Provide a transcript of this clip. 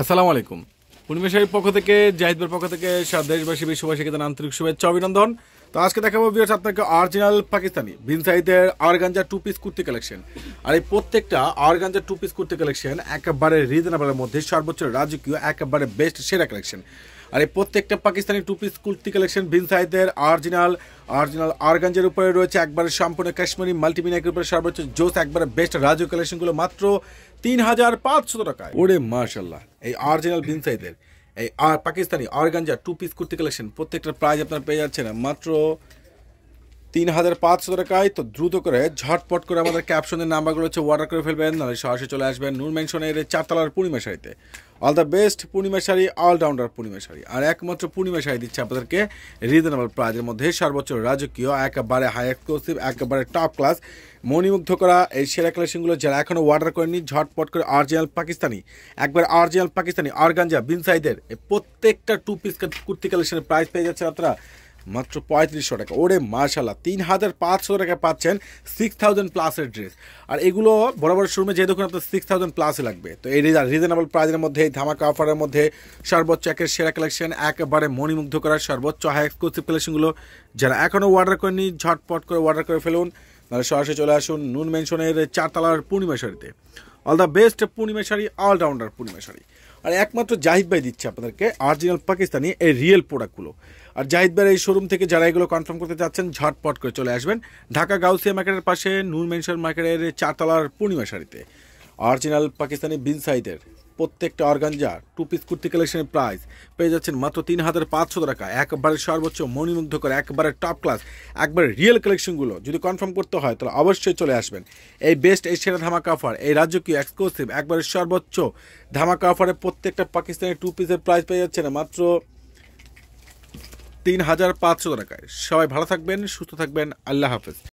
আসসালামু আলাইকুম পূর্ণিমেশাইয়ের পক্ষ থেকে জাহিদবের পক্ষ থেকে দেশবাসী বিশ্ববাসীকে তার আন্তরিক শুভেচ্ছা অভিনন্দন তো আজকে দেখাবো বিয়ার্স আপনাকে অরিজিনাল পাকিস্তানি বিন সাইদের organza two piece kurti collection আর এই প্রত্যেকটা organza two piece kurti collection একেবারে রিজনেবলের মধ্যে সর্বোচ্চ রাজকীয় একেবারে বেস্ট সেরা কালেকশন আর এই প্রত্যেকটা Pakistani two piece kurti collection Bin সাইদের অরিজিনাল অরিজিনাল আরগঞ্জের উপরে রয়েছে একবারে সম্পূর্ণ কাশ্মীরি মাল্টিমিনাকের উপরে সর্বোচ্চ জোস একবারে বেস্ট রাজু কালেকশনগুলো মাত্র তিন হাজার পাঁচশো টাকায় ওরে মার্শাল্লাহ এই অরিজিনাল ভিন সাইদের এই আর Pakistani organza two piece kurti collection প্রত্যেকটার প্রাইস আপনারা পেয়ে যাচ্ছেন মাত্র তিন হাজার পাঁচশো টাকায় তো দ্রুত করে ঝটপট করে আমাদের ক্যাপশনের নাম্বারগুলো হচ্ছে অর্ডার করে ফেলবেন নাহলে সরাসরি চলে আসবেন নূর মেনশনের চারতলার পূর্ণিমা সাইতে all the best Purnima sari allrounder Purnima sari আর একমাত্র পূর্ণিমা শাড়ি দিচ্ছে আপনাদেরকে রিজনেবল প্রাইজের মধ্যে সর্বোচ্চ রাজকীয় একেবারে হাই এক্সক্লুসিভ একেবারে টপ ক্লাস মণিমুগ্ধ করা এই সেরা কালেকশনগুলো যারা এখনও অর্ডার করেনি ঝটপট করে অরিজিনাল পাকিস্তানি একবার অরিজিনাল পাকিস্তানি অর্গাঞ্জা বিনসাইদের প্রত্যেকটা টু পিস কুর্তি কালেকশনের প্রাইস পেয়ে যাচ্ছেন আপনারা মাত্র পঁয়ত্রিশশো টাকা ওরে মার্শাল্লাহ তিন হাজার পাঁচশো টাকা পাচ্ছেন সিক্স থাউজেন্ড প্লাসের ড্রেস আর এগুলো বড় বড় শোরুমে যেহেতু আপনার সিক্স থাউজেন্ড প্লাসে লাগবে তো এই রিজনেবল প্রাইজের মধ্যে এই ধামাকা অফারের মধ্যে সর্বোচ্চ একের সেরা কালেকশন একেবারে মণিমুগ্ধ করার সর্বোচ্চ হাই এক্সক্লুসিভ কালেকশনগুলো যারা এখনও অর্ডার করেনি ঝটপট করে অর্ডার করে ফেলুন তাহলে সরাসরি চলে আসুন নুন মেনশনের চারতলার পূর্ণিমা শাড়িতে all the best Purnima sari allrounder Purnima sari আর একমাত্র জাহিদ ভাই দিচ্ছে আপনাদেরকে অরিজিনাল পাকিস্তানি এই রিয়েল প্রোডাক্টগুলো আর জাহিদবার এই শোরুম থেকে যারা এগুলো কনফার্ম করতে চাচ্ছেন ঝটপট করে চলে আসবেন ঢাকা গাউসিয়া মার্কেটের পাশে নূর মেনশন মার্কেটের চারতলার পূর্ণিমা শাড়িতে অরিজিনাল পাকিস্তানি বিন প্রত্যেকটা অর্গানজা টু পিস কুর্তি কালেকশনের প্রাইস পেয়ে যাচ্ছেন মাত্র তিন হাজার পাঁচশো টাকা একবারে সর্বোচ্চ মণিমুগ্ধকর একবারে টপ ক্লাস একবারে রিয়েল কালেকশনগুলো যদি কনফার্ম করতে হয় তাহলে অবশ্যই চলে আসবেন এই বেস্ট এই সেরা ধামাকা অফার এই রাজ্যকীয় এক্সক্লুসিভ একবারে সর্বোচ্চ ধামাকা অফারে প্রত্যেকটা পাকিস্তানের টু পিসের প্রাইস পেয়ে যাচ্ছেন মাত্র তিন হাজার পাঁচশো টাকায় সবাই ভালো থাকবেন সুস্থ থাকবেন আল্লাহ হাফেজ